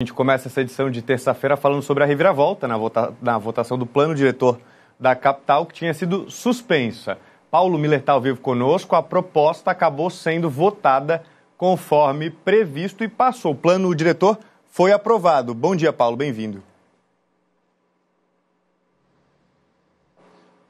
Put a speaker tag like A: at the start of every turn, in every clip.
A: A gente começa essa edição de terça-feira falando sobre a reviravolta na, vota na, votação do plano diretor da capital, que tinha sido suspensa. Paulo Miller está ao vivo conosco. A proposta acabou sendo votada conforme previsto e passou. O plano diretor foi aprovado. Bom dia, Paulo. Bem-vindo.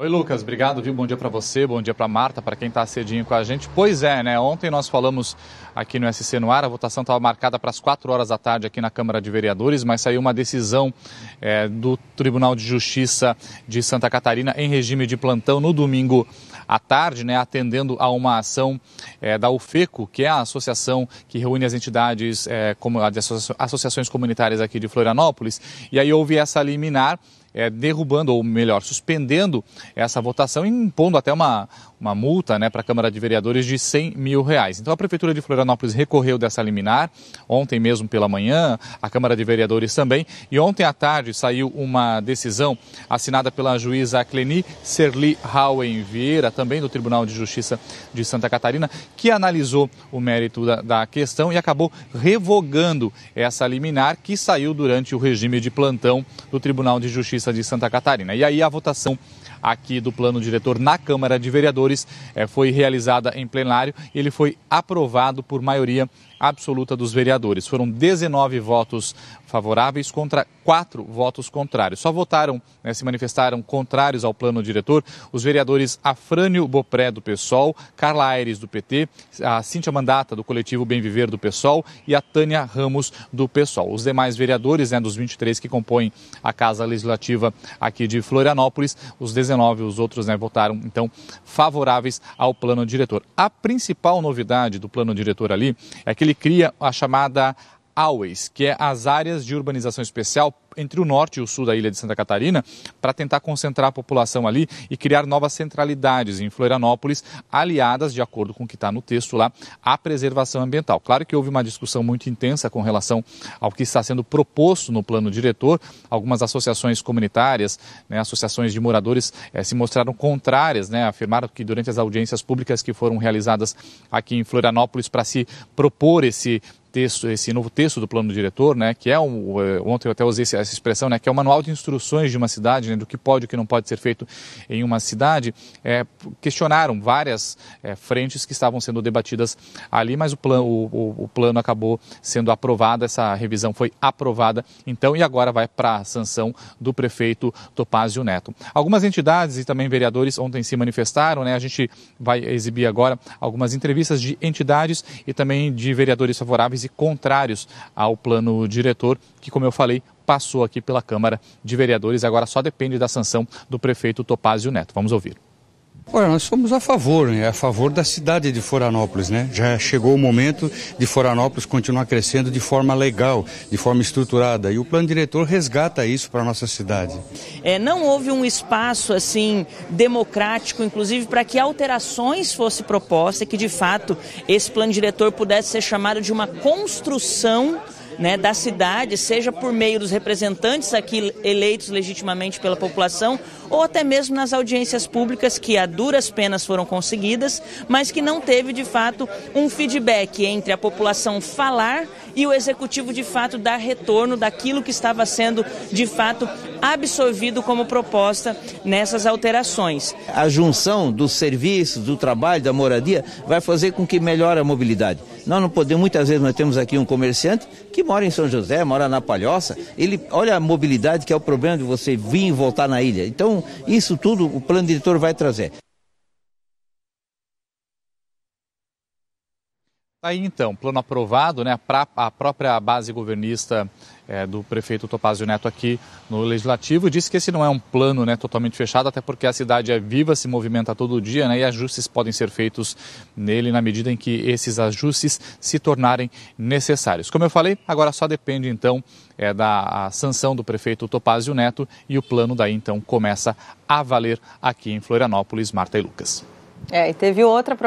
A: Oi, Lucas, obrigado, viu? Bom dia para você, bom dia para Marta, para quem está cedinho com a gente. Pois é, né? Ontem nós falamos aqui no SC no ar, a votação estava marcada para as 4 horas da tarde aqui na Câmara de Vereadores, mas saiu uma decisão é, do Tribunal de Justiça de Santa Catarina em regime de plantão no domingo à tarde, né? Atendendo a uma ação é, da UFECO, que é a associação que reúne as entidades, é, como, as associações comunitárias aqui de Florianópolis. E aí houve essa liminar é, derrubando, ou melhor, suspendendo essa votação e impondo até uma, uma multa né, para a Câmara de Vereadores de 100 mil reais. Então a Prefeitura de Florianópolis recorreu dessa liminar, ontem mesmo pela manhã, a Câmara de Vereadores também, e ontem à tarde saiu uma decisão assinada pela juíza Cleni Serli Howen Vieira, também do Tribunal de Justiça de Santa Catarina, que analisou o mérito da, da questão e acabou revogando essa liminar que saiu durante o regime de plantão do Tribunal de Justiça de Santa Catarina. E aí a votação aqui do plano diretor na Câmara de Vereadores vereadores, eh, foi realizada em plenário e ele foi aprovado por maioria absoluta dos vereadores. Foram 19 votos favoráveis contra quatro votos contrários. Só votaram, né, se manifestaram contrários ao plano diretor os vereadores Afrânio Bopré, do PSOL, Carla Aires, do PT, a Cíntia Mandata, do coletivo Bem Viver, do PSOL e a Tânia Ramos, do PSOL. Os demais vereadores, né, dos 23 que compõem a Casa Legislativa aqui de Florianópolis, os 19, os outros, né, votaram, então, favoráveis ao plano diretor. A principal novidade do plano diretor ali é que ele ele cria a chamada AWAYS, que é as áreas de urbanização especial entre o norte e o sul da ilha de Santa Catarina, para tentar concentrar a população ali e criar novas centralidades em Florianópolis, aliadas, de acordo com o que está no texto lá, à preservação ambiental. Claro que houve uma discussão muito intensa com relação ao que está sendo proposto no plano diretor. Algumas associações comunitárias, né, associações de moradores, eh, se mostraram contrárias, né, afirmaram que durante as audiências públicas que foram realizadas aqui em Florianópolis para se propor esse texto, esse novo texto do plano diretor, né, que é um, é, ontem eu até usei essa expressão, né, que é o manual de instruções de uma cidade, né, do que pode e o que não pode ser feito em uma cidade, é, questionaram várias é, frentes que estavam sendo debatidas ali, mas o, plan, o, o, o plano acabou sendo aprovado, essa revisão foi aprovada, então, e agora vai para a sanção do prefeito Topazio Neto. Algumas entidades e também vereadores ontem se manifestaram, né, a gente vai exibir agora algumas entrevistas de entidades e também de vereadores favoráveis contrários ao plano diretor, que, como eu falei, passou aqui pela Câmara de Vereadores. Agora só depende da sanção do prefeito Topazio Neto. Vamos ouvir. Olha, nós somos a favor, né? a favor da cidade de Florianópolis, né? Já chegou o momento de Florianópolis continuar crescendo de forma legal, de forma estruturada, e o plano diretor resgata isso para a nossa cidade.
B: É, não houve um espaço assim democrático, inclusive, para que alterações fossem propostas, que de fato esse plano diretor pudesse ser chamado de uma construção né, da cidade, seja por meio dos representantes aqui eleitos legitimamente pela população, ou até mesmo nas audiências públicas que a duras penas foram conseguidas, mas que não teve de fato um feedback entre a população falar e o executivo de fato dar retorno daquilo que estava sendo de fato absorvido como proposta nessas alterações. A junção dos serviços, do trabalho, da moradia vai fazer com que melhore a mobilidade. Nós não podemos, muitas vezes nós temos aqui um comerciante que mora em São José, mora na Palhoça, ele olha a mobilidade que é o problema de você vir e voltar na ilha. Então, isso tudo o plano diretor vai trazer.
A: Tá aí então, plano aprovado, né? A própria base governista é, do prefeito Topazio Neto aqui no Legislativo disse que esse não é um plano né, totalmente fechado, até porque a cidade é viva, se movimenta todo dia, né? E ajustes podem ser feitos nele na medida em que esses ajustes se tornarem necessários. Como eu falei, agora só depende então é, da sanção do prefeito Topazio Neto e o plano daí então começa a valer aqui em Florianópolis, Marta e Lucas.
B: É, e teve outra proposta.